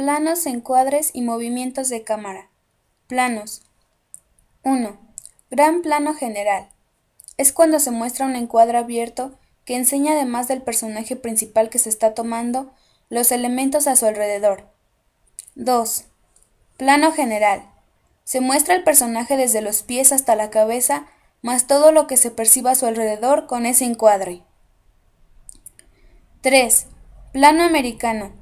Planos, encuadres y movimientos de cámara. Planos. 1. Gran plano general. Es cuando se muestra un encuadre abierto que enseña además del personaje principal que se está tomando los elementos a su alrededor. 2. Plano general. Se muestra el personaje desde los pies hasta la cabeza, más todo lo que se perciba a su alrededor con ese encuadre. 3. Plano americano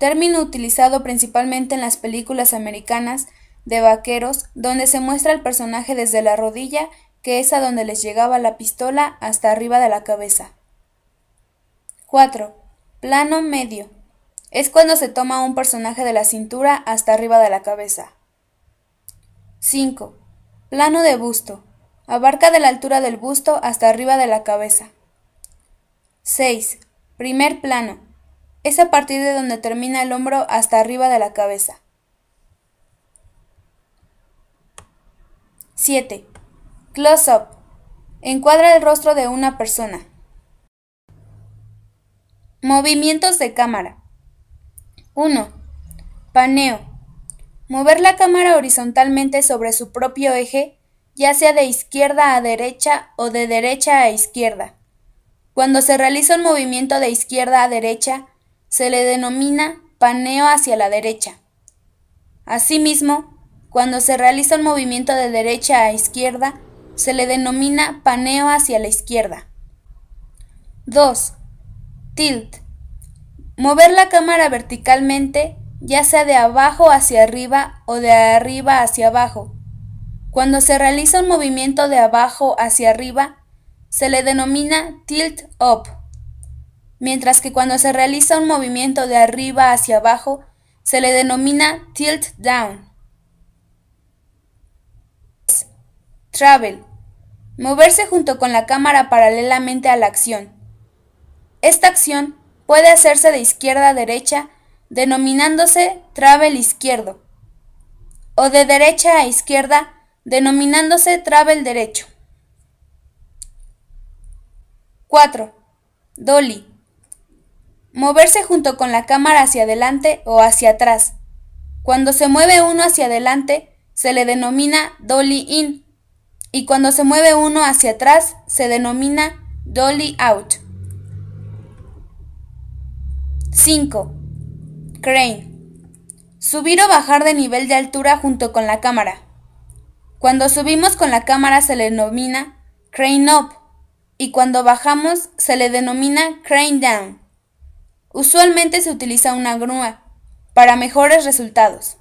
término utilizado principalmente en las películas americanas de vaqueros, donde se muestra el personaje desde la rodilla, que es a donde les llegaba la pistola, hasta arriba de la cabeza. 4. Plano medio. Es cuando se toma un personaje de la cintura hasta arriba de la cabeza. 5. Plano de busto. Abarca de la altura del busto hasta arriba de la cabeza. 6. Primer plano es a partir de donde termina el hombro hasta arriba de la cabeza. 7. Close-up. Encuadra el rostro de una persona. Movimientos de cámara. 1. Paneo. Mover la cámara horizontalmente sobre su propio eje, ya sea de izquierda a derecha o de derecha a izquierda. Cuando se realiza un movimiento de izquierda a derecha, se le denomina paneo hacia la derecha. Asimismo, cuando se realiza un movimiento de derecha a izquierda, se le denomina paneo hacia la izquierda. 2. Tilt. Mover la cámara verticalmente, ya sea de abajo hacia arriba o de arriba hacia abajo. Cuando se realiza un movimiento de abajo hacia arriba, se le denomina tilt up mientras que cuando se realiza un movimiento de arriba hacia abajo, se le denomina tilt down. Travel. Moverse junto con la cámara paralelamente a la acción. Esta acción puede hacerse de izquierda a derecha, denominándose travel izquierdo, o de derecha a izquierda, denominándose travel derecho. 4. Dolly. Moverse junto con la cámara hacia adelante o hacia atrás. Cuando se mueve uno hacia adelante, se le denomina dolly in, y cuando se mueve uno hacia atrás, se denomina dolly out. 5. Crane. Subir o bajar de nivel de altura junto con la cámara. Cuando subimos con la cámara se le denomina crane up y cuando bajamos se le denomina crane down. Usualmente se utiliza una grúa para mejores resultados.